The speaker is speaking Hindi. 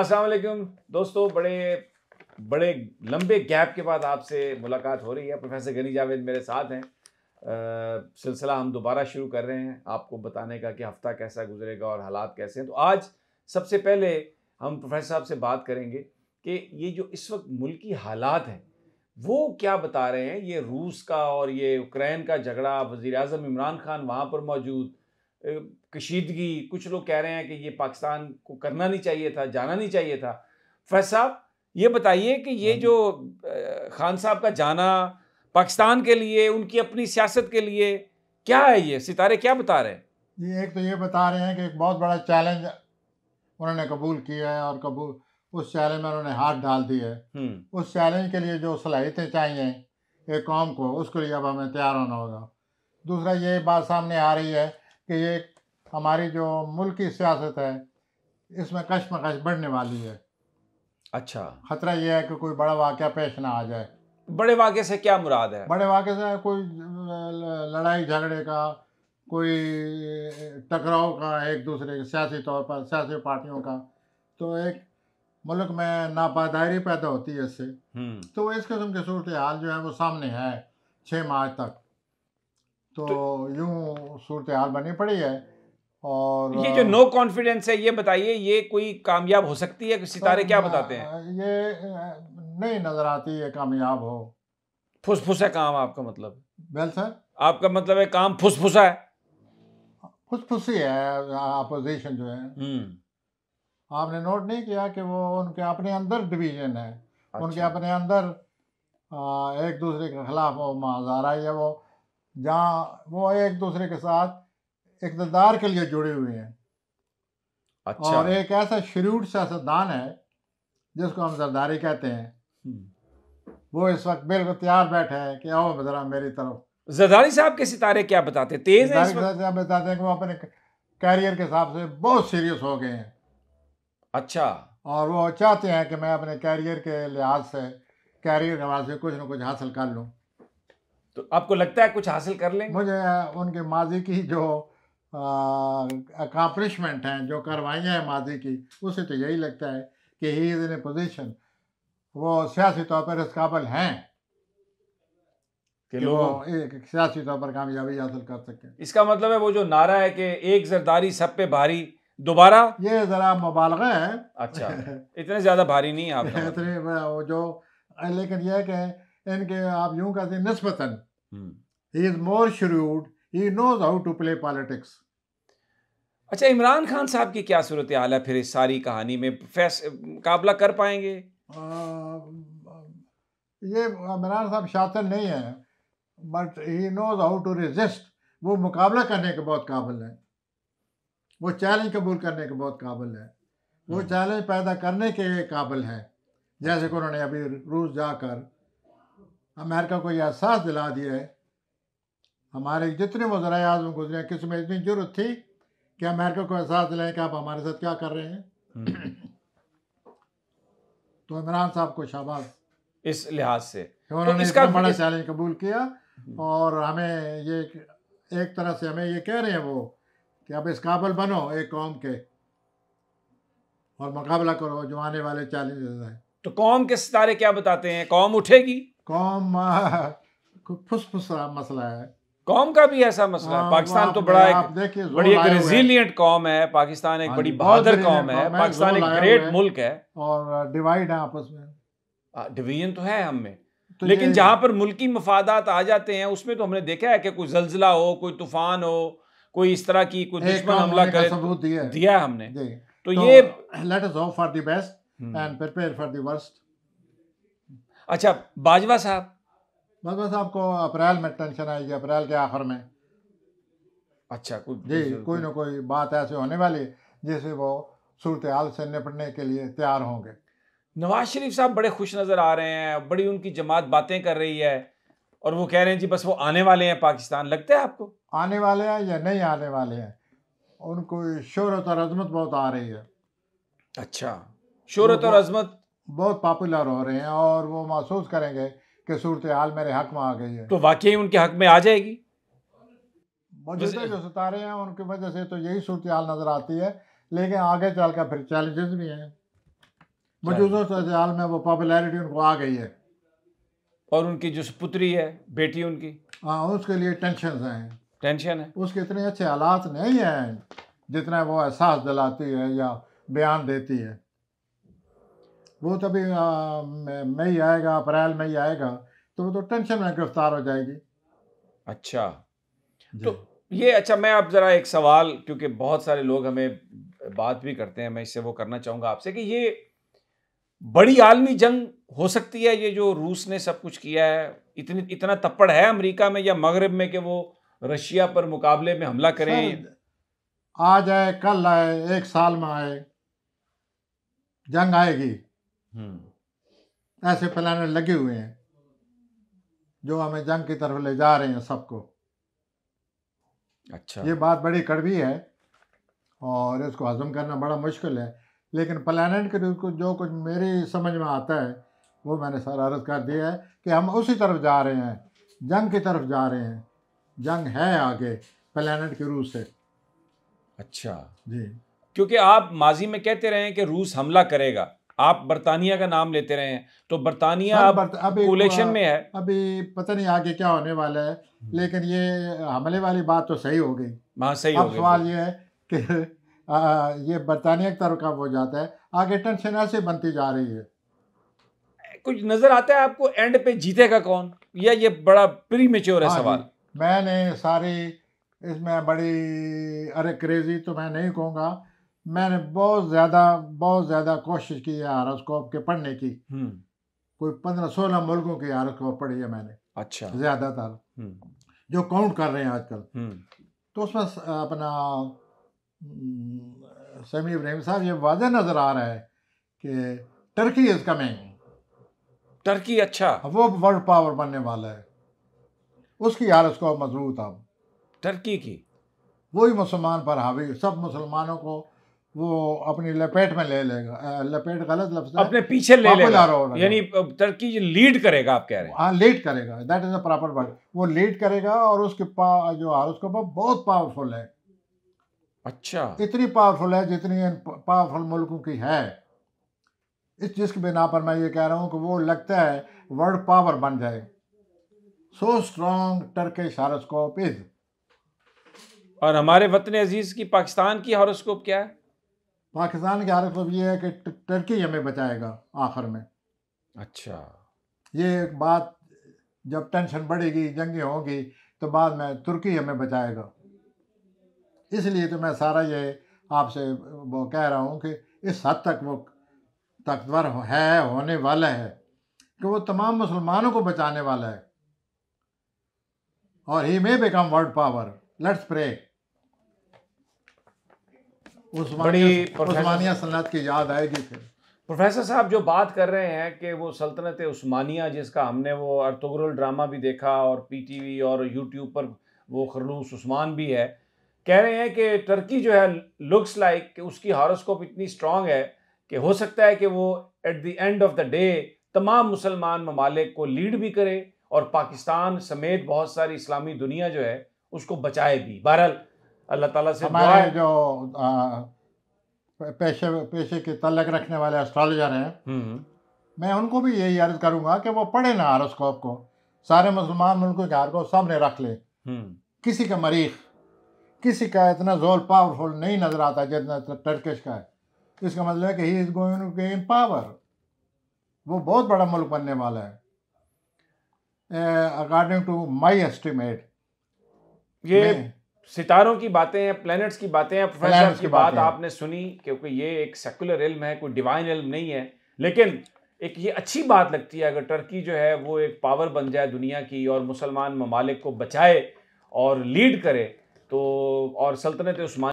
अस्सलाम वालेकुम दोस्तों बड़े बड़े लंबे गैप के बाद आपसे मुलाकात हो रही है प्रोफेसर गनी जावेद मेरे साथ हैं सिलसिला हम दोबारा शुरू कर रहे हैं आपको बताने का कि हफ्ता कैसा गुजरेगा और हालात कैसे हैं तो आज सबसे पहले हम प्रोफेसर साहब से बात करेंगे कि ये जो इस वक्त मुल्की हालात हैं वो क्या बता रहे हैं ये रूस का और ये यूक्रेन का झगड़ा वज़ी अजम इमरान खान वहाँ पर मौजूद कशीदगी कुछ लोग कह रहे हैं कि ये पाकिस्तान को करना नहीं चाहिए था जाना नहीं चाहिए था फैज साहब ये बताइए कि ये हाँ जो खान साहब का जाना पाकिस्तान के लिए उनकी अपनी सियासत के लिए क्या है ये सितारे क्या बता रहे हैं ये एक तो ये बता रहे हैं कि एक बहुत बड़ा चैलेंज उन्होंने कबूल किया है और कबूल उस चैलेंज में उन्होंने हाथ डाल दिए है हम्म। उस चैलेंज के लिए जो सलाहियतें चाहिए एक कौम को उसके लिए अब हमें तैयार होना होगा दूसरा ये बात सामने आ रही है कि ये हमारी जो मुल्क की सियासत है इसमें कशमकश बढ़ने वाली है अच्छा खतरा यह है कि कोई बड़ा वाक्य पेश ना आ जाए बड़े वाक़े से क्या मुराद है बड़े वाक्य से कोई लड़ाई झगड़े का कोई टकराव का एक दूसरे के सियासी तौर पर सियासी पार्टियों का तो एक मुल्क में नापादारी पैदा होती है इससे हम्म। तो इस किस्म की सूरत हाल जो है वो सामने है छः मार्च तक तो, तो, यूं सूरत हाल बनी पड़ी है और ये जो नो कॉन्फिडेंस है ये बताइए ये कोई कामयाब हो सकती है सितारे तो क्या बताते हैं ये नहीं नजर आती है कामयाब हो है काम आपका मतलब वेल सर आपका मतलब है काम फुसफुसा है फुसफुसी है अपोजिशन जो है हम्म। आपने नोट नहीं किया कि वो उनके अपने अंदर डिवीजन है अच्छा। उनके अपने अंदर एक दूसरे के खिलाफ वो माजारा है वो जहाँ वो एक दूसरे के साथ इकतदार के लिए जुड़े हुए हैं अच्छा। और एक ऐसा शरूट सियासतदान है जिसको हम जरदारी कहते हैं हम्म। वो इस वक्त बिल्कुल तैयार बैठे हैं कि आओ जरा मेरी तरफ जरदारी साहब के सितारे क्या बताते तेज है बताते हैं कि वो अपने कैरियर के हिसाब से बहुत सीरियस हो गए हैं अच्छा और वो चाहते हैं कि मैं अपने कैरियर के लिहाज से कैरियर के लिहाज से कुछ ना कुछ हासिल कर लूँ तो आपको लगता है कुछ हासिल कर लेंगे मुझे उनके माजी की जो अकम्पलिशमेंट हैं जो कार्रवाइयाँ हैं माजी की उसे तो यही लगता है कि he is in A position वो सियासी तौर पर इसकाबल हैं कि लोग एक सियासी तौर पर कामयाबी हासिल कर सकते हैं इसका मतलब है वो जो नारा है कि एक जरदारी सब पे भारी दोबारा ये ज़रा मुबालग है अच्छा इतने ज़्यादा भारी नहीं आप इतने वो जो लेकिन यह है कि इनके आप यूं कहते हैं नस्बता he is more more he knows how to play politics अच्छा इमरान खान साहब की क्या सूरत हाल है फिर इस सारी कहानी में फैस मुकाबला कर पाएंगे आ, ये इमरान साहब शातिर नहीं है but he knows how to resist वो मुकाबला करने के बहुत काबिल है वो चैलेंज कबूल करने के बहुत काबिल है वो चैलेंज hmm. पैदा करने के काबिल है जैसे कि अच्छा। उन्होंने अभी रूस जाकर अमेरिका को यह एहसास दिला दिया है हमारे जितने वजरा आजम गुजरे हैं किसी में इतनी जरूरत थी कि अमेरिका को एहसास दिलाएं कि आप हमारे साथ क्या कर रहे हैं हम्म। तो इमरान साहब को शाबाश इस लिहाज से उन्होंने तो इसका बड़ा चैलेंज कबूल किया हम्म। और हमें ये एक तरह से हमें ये कह रहे हैं वो कि अब इस काबल बनो एक कौम के और मुकाबला करो जो आने वाले चैलेंजेस हैं तो कौम के सितारे क्या बताते हैं कौम उठेगी कौम फुसफुसा मसला है कौम का भी ऐसा मसला है हाँ, पाकिस्तान तो बड़ा एक बड़ी एक रेजिलियंट कौम है पाकिस्तान एक हाँ बड़ी बहादुर कौम है पाकिस्तान एक ग्रेट मुल्क है और डिवाइड है आपस में डिवीजन तो है हम में तो लेकिन जहां पर मुल्की मफादात आ जाते हैं उसमें तो हमने देखा है कि कोई जलजिला हो कोई तूफान हो कोई इस तरह की कोई दुश्मन हमला करे दिया हमने तो, तो, ये let us hope for the best and prepare worst अच्छा बाजवा साहब बाजवा साहब को अप्रैल में टेंशन आएगी अप्रैल के आखिर में अच्छा कुछ जी कोई ना कोई बात ऐसे होने वाली जैसे वो सूरत हाल से निपटने के लिए तैयार होंगे नवाज शरीफ साहब बड़े खुश नज़र आ रहे हैं बड़ी उनकी जमात बातें कर रही है और वो कह रहे हैं जी बस वो आने वाले हैं पाकिस्तान लगता है आपको आने वाले हैं या नहीं आने वाले हैं उनको शहरत और अजमत बहुत आ रही है अच्छा शहरत और अजमत बहुत पॉपुलर हो रहे हैं और वो महसूस करेंगे कि सूरत हाल मेरे हक में आ गई है तो वाकई उनके हक में आ जाएगी मौजूदा तो जो सितारे हैं उनकी वजह से तो यही सूरत हाल नज़र आती है लेकिन आगे चल कर फिर चैलेंजेस भी हैं मौजूदा तो सूरत हाल में वो पॉपुलरिटी उनको आ गई है और उनकी जो पुत्री है बेटी उनकी हाँ उसके लिए टेंशन हैं टेंशन है उसके इतने अच्छे हालात नहीं हैं जितना वो एहसास दिलाती है या बयान देती है वो तो अभी मई ही आएगा अप्रैल में ही आएगा तो वो तो टेंशन में गिरफ्तार हो जाएगी अच्छा तो ये अच्छा मैं आप ज़रा एक सवाल क्योंकि बहुत सारे लोग हमें बात भी करते हैं मैं इससे वो करना चाहूंगा आपसे कि ये बड़ी आलमी जंग हो सकती है ये जो रूस ने सब कुछ किया है इतनी इतना तप्पड़ है अमेरिका में या मगरब में कि वो रशिया पर मुकाबले में हमला करें आज आए कल आए एक साल में आए जंग आएगी हम्म। ऐसे प्लानट लगे हुए हैं जो हमें जंग की तरफ ले जा रहे हैं सबको अच्छा ये बात बड़ी कड़वी है और इसको हजम करना बड़ा मुश्किल है लेकिन प्लानट के रूप जो कुछ मेरी समझ में आता है वो मैंने सारा अर्ज कर दिया है कि हम उसी तरफ जा रहे हैं जंग की तरफ जा रहे हैं जंग है आगे प्लानट के रूस से अच्छा जी क्योंकि आप माजी में कहते रहे हैं कि रूस हमला करेगा आप बर्तानिया का नाम लेते रहे हैं तो बर्तानिया हाँ, अब कोलेक्शन में है अभी पता नहीं आगे क्या होने वाला है हम्म। लेकिन ये हमले वाली बात तो सही हो गई हाँ सही अब सवाल ये है कि ये बर्तानिया की तरफ हो जाता है आगे टेंशन ऐसे बनती जा रही है कुछ नजर आता है आपको एंड पे जीतेगा कौन या ये बड़ा प्री मेच्योर है हाँ सवाल मैंने सारी इसमें बड़ी अरे क्रेजी तो मैं नहीं कहूँगा मैंने बहुत ज़्यादा बहुत ज़्यादा कोशिश की है हारोस्कोप के पढ़ने की हम्म। कोई पंद्रह सोलह मुल्कों की हारोस्कोप पढ़ी है मैंने अच्छा ज़्यादातर हम्म। जो काउंट कर रहे हैं आजकल हम्म। तो उसमें अपना समी इब्राहिम साहब ये वाजह नज़र आ रहा है कि टर्की इज़ कमिंग टर्की अच्छा वो वर्ल्ड पावर बनने वाला है उसकी हारोस्कोप मजबूत अब टर्की की वही मुसलमान पर हावी सब मुसलमानों को वो अपनी लपेट में ले लेगा लपेट गलत लफ्ज अपने पीछे ले लेगा यानी टर्की लीड करेगा आप कह रहे हैं हाँ लीड करेगा that is a proper word वो लीड करेगा और उसके पा जो हारोस्कोप बहुत पावरफुल है अच्छा इतनी पावरफुल है जितनी पावरफुल मुल्कों की है इस चीज के बिना पर मैं ये कह रहा हूँ कि वो लगता है वर्ल्ड पावर बन जाए so strong Turkish horoscope is और हमारे वतन अजीज़ की पाकिस्तान की हॉरोस्कोप क्या है पाकिस्तान की हालत अब यह है कि टर्की हमें बचाएगा आखिर में अच्छा ये एक बात जब टेंशन बढ़ेगी जंगें होंगी तो बाद में तुर्की हमें बचाएगा इसलिए तो मैं सारा ये आपसे वो कह रहा हूँ कि इस हद तक वो ताकतवर है होने वाला है कि वो तमाम मुसलमानों को बचाने वाला है और he may become world power let's pray बड़ी उस्मानिया सनत की याद आएगी फिर प्रोफेसर साहब जो बात कर रहे हैं कि वो सल्तनत उस्मानिया जिसका हमने वो अर्तुगरुल ड्रामा भी देखा और पीटीवी और यूट्यूब पर वो खरलूस उस्मान भी है कह रहे हैं कि टर्की जो है लुक्स लाइक कि उसकी हॉरोस्कोप इतनी स्ट्रांग है कि हो सकता है कि वो at the end of the day तमाम मुसलमान ममालिक को लीड भी करे और पाकिस्तान समेत बहुत सारी इस्लामी दुनिया जो है उसको बचाए भी बहरहाल अल्लाह ताला से हमारे जो पेशे पेशे के तलक रखने वाले एस्ट्रोलॉजर हैं हम्म, हम्म। मैं उनको भी यही अर्ज करूंगा कि वो पढ़े ना हारोस्कोप को सारे मुसलमान उनको को सामने रख ले हम्म। किसी का मरीख किसी का इतना जोर पावरफुल नहीं नज़र आता जितना टर्किश का है इसका मतलब है कि he is going to gain power वो बहुत बड़ा मुल्क बनने वाला है अकॉर्डिंग टू माई एस्टिमेट ये सितारों की बातें हैं प्लैनेट्स की बातें हैं प्रोफेसर की बात आपने सुनी क्योंकि ये एक सेकुलर इल्म है कोई डिवाइन इल्म नहीं है लेकिन एक ये अच्छी बात लगती है अगर टर्की जो है वो एक पावर बन जाए दुनिया की और मुसलमान ममालिक को बचाए और लीड करे तो और सल्तनत उस्मान